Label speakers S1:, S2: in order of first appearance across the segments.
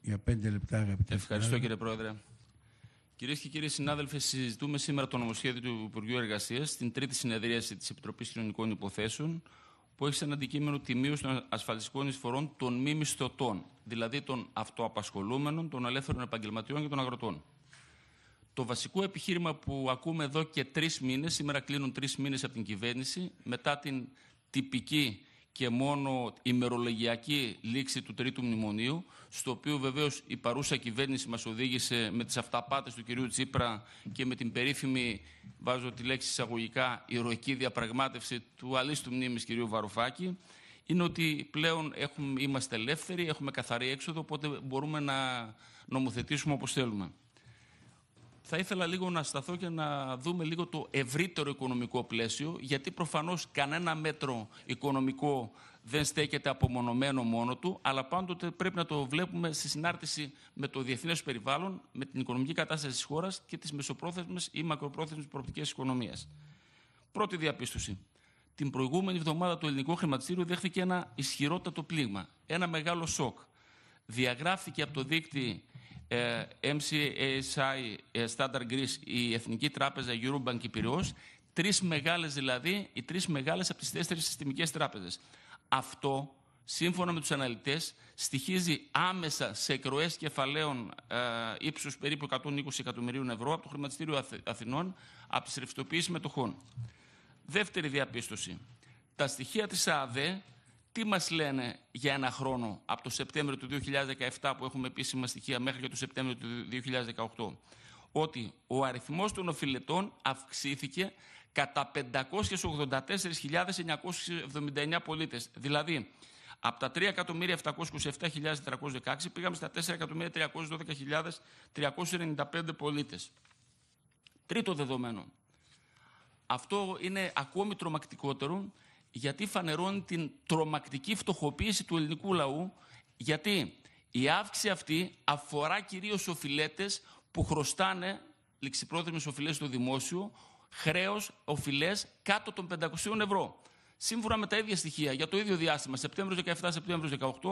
S1: για πέντε λεπτά, αγαπητέ. Ευχαριστώ, κύριε Πρόεδρε. Κυρίες και κύριοι συνάδελφοι, συζητούμε σήμερα το νομοσχέδιο του Υπουργείου Εργασίας στην τρίτη συνεδρίαση της Επιτροπής Κοινωνικών Υποθέσεων, που έχει σαν αντικείμενο τη μείωση των ασφαλιστικών εισφορών των μη μισθωτών, δηλαδή των αυτοαπασχολούμενων, των ελεύθερων επαγγελματιών και των αγροτών. Το βασικό επιχείρημα που ακούμε εδώ και τρεις μήνες, σήμερα κλείνουν τρεις μήνες από την κυβέρνηση, μετά την τυπική και μόνο η ημερολογιακή λήξη του τρίτου μνημονίου, στο οποίο βεβαίως η παρούσα κυβέρνηση μας οδήγησε με τις αυταπάτες του κυρίου Τσίπρα και με την περίφημη, βάζω τη λέξη εισαγωγικά, ηρωική διαπραγμάτευση του αλίστου μνήμης κυρίου Βαρουφάκη, είναι ότι πλέον έχουμε, είμαστε ελεύθεροι, έχουμε καθαρή έξοδο, οπότε μπορούμε να νομοθετήσουμε όπως θέλουμε θα ήθελα λίγο να σταθώ και να δούμε λίγο το ευρύτερο οικονομικό πλαίσιο, γιατί προφανώς κανένα μέτρο οικονομικό δεν στέκεται απομονωμένο μόνο του, αλλά πάντοτε πρέπει να το βλέπουμε στη συνάρτηση με το διεθνές περιβάλλον, με την οικονομική κατάσταση της χώρας και τις μεσοπρόθεσμες ή μακροπρόθεσμες προοπτικές οικονομίας. Πρώτη διαπίστωση. Την προηγούμενη εβδομάδα το ελληνικό χρηματιστήριο δέχθηκε ένα ισχυρότατο πλήγμα, ένα μεγάλο σοκ. Διαγράφηκε από το δίκτυο ε, MCASI, ε, Standard Greece, η Εθνική Τράπεζα Eurobank Κυπριός, τρεις μεγάλες δηλαδή, οι τρεις μεγάλες από τις τέσσερις συστημικές τράπεζες. Αυτό, σύμφωνα με τους αναλυτές, στοιχίζει άμεσα σε εκροές κεφαλαίων ε, ύψους περίπου 120 εκατομμυρίων ευρώ από το Χρηματιστήριο Αθηνών, από τις ρευστοποιήσεις μετοχών. Δεύτερη διαπίστωση. Τα στοιχεία της ΑΔΕ τι μας λένε για ένα χρόνο από το Σεπτέμβριο του 2017 που έχουμε επίσημα στοιχεία μέχρι και το Σεπτέμβριο του 2018 ότι ο αριθμός των οφηλετών αυξήθηκε κατά 584.979 πολίτες. Δηλαδή, από τα 3.727.316 πήγαμε στα 4.312.395 πολίτες. Τρίτο δεδομένο. Αυτό είναι ακόμη τρομακτικότερο γιατί φανερώνει την τρομακτική φτωχοποίηση του ελληνικού λαού, γιατί η αύξηση αυτή αφορά κυρίως οφειλέτες που χρωστάνε ληξιπρόθεσμες οφειλές στο δημόσιο, χρέος οφειλές κάτω των 500 ευρώ. Σύμφωνα με τα ίδια στοιχεία, για το ίδιο διάστημα, Σεπτέμβριο 17, Σεπτέμβριο 18,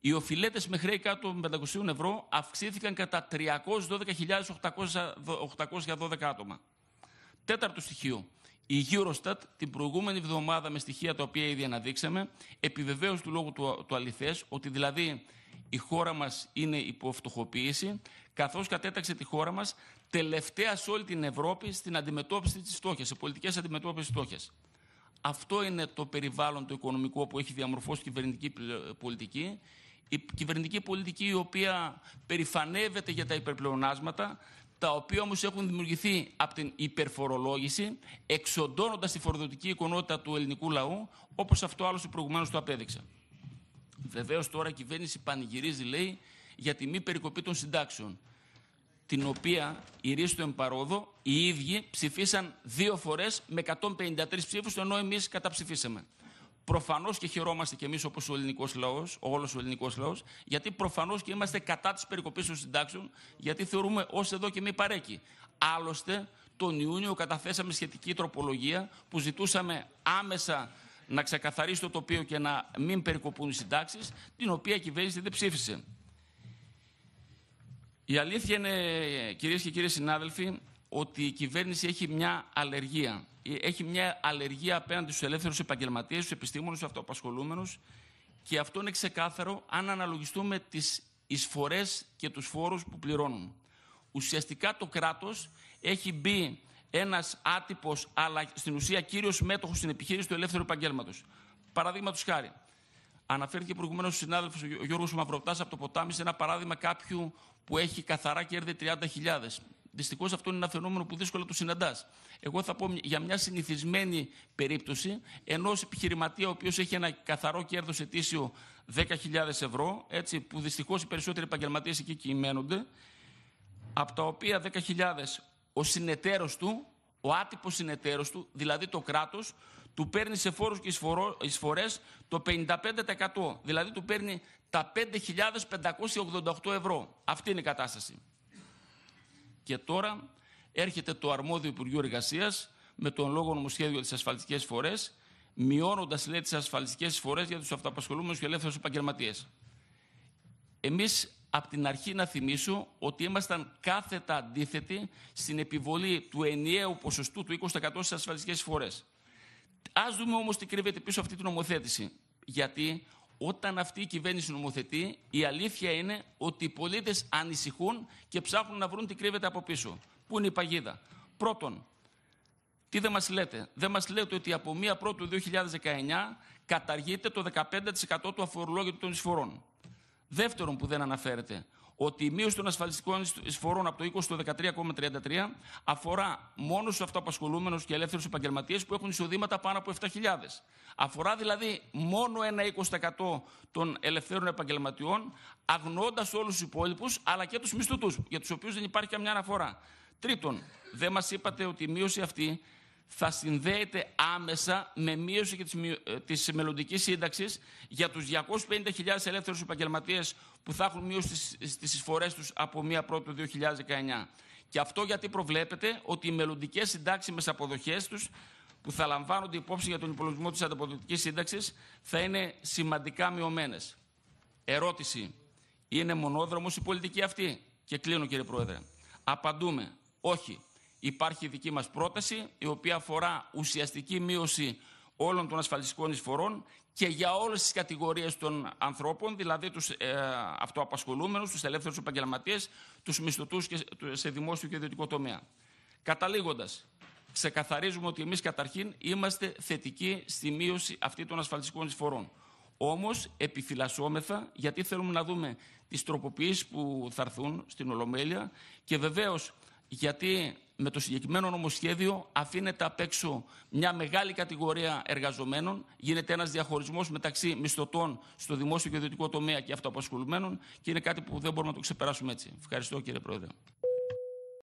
S1: οι οφειλέτες με χρέη κάτω των 500 ευρώ αυξήθηκαν κατά 312.812 άτομα. Τέταρτο στοιχείο. Η Eurostat την προηγούμενη εβδομάδα με στοιχεία τα οποία ήδη αναδείξαμε επιβεβαίωσε του λόγου του, του αληθές ότι δηλαδή η χώρα μας είναι φτωχοποίηση καθώς κατέταξε τη χώρα μας τελευταία σε όλη την Ευρώπη στην αντιμετώπιση της φτώχειας, σε πολιτικές αντιμετώπισης φτώχειας. Αυτό είναι το περιβάλλον το οικονομικό που έχει διαμορφώσει η κυβερνητική πολιτική. Η κυβερνητική πολιτική η οποία περηφανεύεται για τα υπερπλεονάσματα, τα οποία όμως έχουν δημιουργηθεί από την υπερφορολόγηση, εξοντώνοντας τη φοροδοτική εικονότητα του ελληνικού λαού, όπως αυτό άλλωστε προηγουμένως το απέδειξα. Βεβαίως τώρα η κυβέρνηση πανηγυρίζει, λέει, για τη μη περικοπή των συντάξεων, την οποία η ρίση του εμπαρόδο οι ίδιοι ψηφίσαν δύο φορές με 153 ψήφους, ενώ εμείς καταψηφίσαμε. Προφανώς και χαιρόμαστε κι εμείς όπως ο ελληνικός λαός, όλος ο ελληνικός λαός, γιατί προφανώς και είμαστε κατά της περικοπής των συντάξεων, γιατί θεωρούμε ως εδώ και μη παρέκει. Άλλωστε, τον Ιούνιο καταθέσαμε σχετική τροπολογία που ζητούσαμε άμεσα να ξεκαθαρίσει το τοπίο και να μην περικοπούν οι συντάξεις, την οποία η κυβέρνηση δεν ψήφισε. Η αλήθεια είναι, κυρίες και κύριοι συνάδελφοι, ότι η κυβέρνηση έχει μια αλλεργία. Ε, έχει μια αλλεργία απέναντι στους ελεύθερους επαγγελματίες, στους επιστήμονες, στους αυτοαπασχολούμενους και αυτό είναι ξεκάθαρο αν αναλογιστούμε τις εισφορές και τους φόρους που πληρώνουν. Ουσιαστικά το κράτος έχει μπει ένας άτυπος, αλλά στην ουσία κύριος μέτοχος στην επιχείρηση του ελεύθερου επαγγέλματος. Παραδείγματος χάρη, Αναφέρθηκε προηγουμένως ο συνάδελφος Γιώργος Μαυροτά από το ποτάμι σε ένα παράδειγμα κάποιου που έχει καθαρά κέρδη 30.000. Δυστυχώς αυτό είναι ένα φαινόμενο που δύσκολα το συναντάς. Εγώ θα πω για μια συνηθισμένη περίπτωση ενός επιχειρηματία ο οποίος έχει ένα καθαρό κέρδος ετήσιο 10.000 ευρώ, έτσι, που δυστυχώς οι περισσότεροι επαγγελματίες εκεί κυμαίνονται, από τα οποία 10.000 ο συνεταίρος του, ο άτυπος συνεταιρο του, δηλαδή το κράτος, του παίρνει σε φόρους και εισφορές το 55%. Δηλαδή του παίρνει τα 5.588 ευρώ. Αυτή είναι η κατάσταση. Και τώρα έρχεται το αρμόδιο Υπουργείο Εργασίας με τον λόγο νομοσχέδιο τη ασφαλιστικές φορές, μειώνοντας λέει τις ασφαλιστικές φορές για τους αυτοαπασχολούμενους και ελεύθερους επαγγελματίες. Εμείς από την αρχή να θυμίσω ότι ήμασταν κάθετα αντίθετοι στην επιβολή του ενιαίου ποσοστού του 20% στις ασφαλιστικές φορές. Ας δούμε όμως τι κρύβεται πίσω αυτή την νομοθέτηση. Γιατί όταν αυτή η κυβέρνηση νομοθετεί, η αλήθεια είναι ότι οι πολίτες ανησυχούν και ψάχνουν να βρουν τι κρύβεται από πίσω. Πού είναι η παγίδα. Πρώτον, τι δεν μας λέτε. Δεν μας λέτε ότι από 1 Πρώτου 2019 καταργείται το 15% του αφορολόγητου των εισφορών. Δεύτερον, που δεν αναφέρετε, ότι η μείωση των ασφαλιστικών εισφορών από το 20% στο 13,33 αφορά μόνος στου αυτοαπασχολούμενους και ελεύθερους επαγγελματίες που έχουν εισοδήματα πάνω από 7.000. Αφορά δηλαδή μόνο ένα 20% των ελευθέρων επαγγελματιών, αγνοώντα όλους τους υπόλοιπους, αλλά και τους μισθωτούς, για τους οποίους δεν υπάρχει καμιά αναφορά. Τρίτον, δεν μας είπατε ότι η μείωση αυτή θα συνδέεται άμεσα με μείωση τη ε, μελλοντικής σύνταξης για τους 250.000 ελεύθερους επαγγελματίες που θα έχουν μείωση στις εισφορές τους από 1 πρώτου 2019. Και αυτό γιατί προβλέπεται ότι οι μελλοντικές συντάξιμες αποδοχές τους που θα λαμβάνονται υπόψη για τον υπολογισμό της ανταποδοτικής σύνταξης θα είναι σημαντικά μειωμένες. Ερώτηση. Είναι μονόδρομος η πολιτική αυτή. Και κλείνω, κύριε Πρόεδρε. Απαντούμε. Όχι υπάρχει η δική μας πρόταση, η οποία αφορά ουσιαστική μείωση όλων των ασφαλιστικών εισφορών και για όλες τις κατηγορίες των ανθρώπων, δηλαδή τους ε, αυτοαπασχολούμενους, τους ελεύθερους επαγγελματίες, τους μισθωτούς και σε δημόσιο και ιδιωτικό τομέα. Καταλήγοντας, ξεκαθαρίζουμε ότι εμείς καταρχήν είμαστε θετικοί στη μείωση αυτή των ασφαλιστικών εισφορών. Όμως επιφυλασσόμεθα γιατί θέλουμε να δούμε τις τροποποιήσεις που θα έρθουν στην Ολομέλεια και βεβαίως γιατί με το συγκεκριμένο νομοσχέδιο αφήνεται απ' έξω μια μεγάλη κατηγορία εργαζομένων, γίνεται ένας διαχωρισμός μεταξύ μισθωτών στο δημόσιο και ιδιωτικό τομέα και αυτοαπασχολουμένων και είναι κάτι που δεν μπορούμε να το ξεπεράσουμε έτσι. Ευχαριστώ κύριε Πρόεδρε.